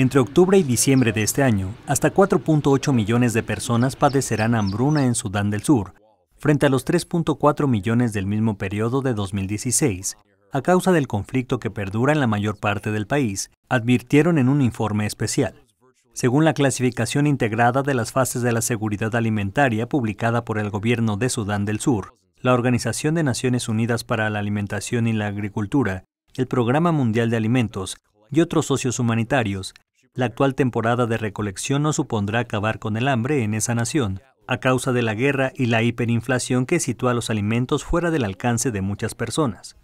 Entre octubre y diciembre de este año, hasta 4.8 millones de personas padecerán hambruna en Sudán del Sur, frente a los 3.4 millones del mismo periodo de 2016, a causa del conflicto que perdura en la mayor parte del país, advirtieron en un informe especial. Según la clasificación integrada de las fases de la seguridad alimentaria publicada por el gobierno de Sudán del Sur, la Organización de Naciones Unidas para la Alimentación y la Agricultura, el Programa Mundial de Alimentos y otros socios humanitarios la actual temporada de recolección no supondrá acabar con el hambre en esa nación, a causa de la guerra y la hiperinflación que sitúa los alimentos fuera del alcance de muchas personas.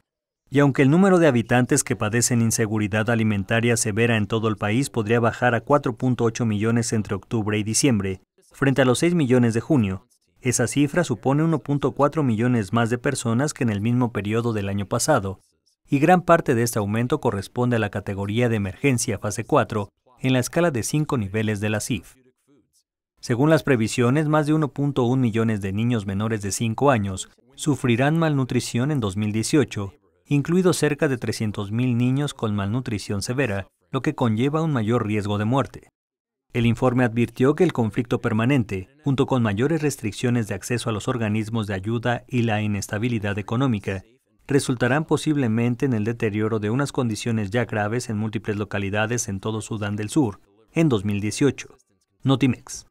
Y aunque el número de habitantes que padecen inseguridad alimentaria severa en todo el país podría bajar a 4.8 millones entre octubre y diciembre, frente a los 6 millones de junio, esa cifra supone 1.4 millones más de personas que en el mismo periodo del año pasado, y gran parte de este aumento corresponde a la categoría de emergencia fase 4, en la escala de cinco niveles de la CIF. Según las previsiones, más de 1.1 millones de niños menores de 5 años sufrirán malnutrición en 2018, incluidos cerca de 300.000 niños con malnutrición severa, lo que conlleva un mayor riesgo de muerte. El informe advirtió que el conflicto permanente, junto con mayores restricciones de acceso a los organismos de ayuda y la inestabilidad económica, resultarán posiblemente en el deterioro de unas condiciones ya graves en múltiples localidades en todo Sudán del Sur en 2018. Notimex.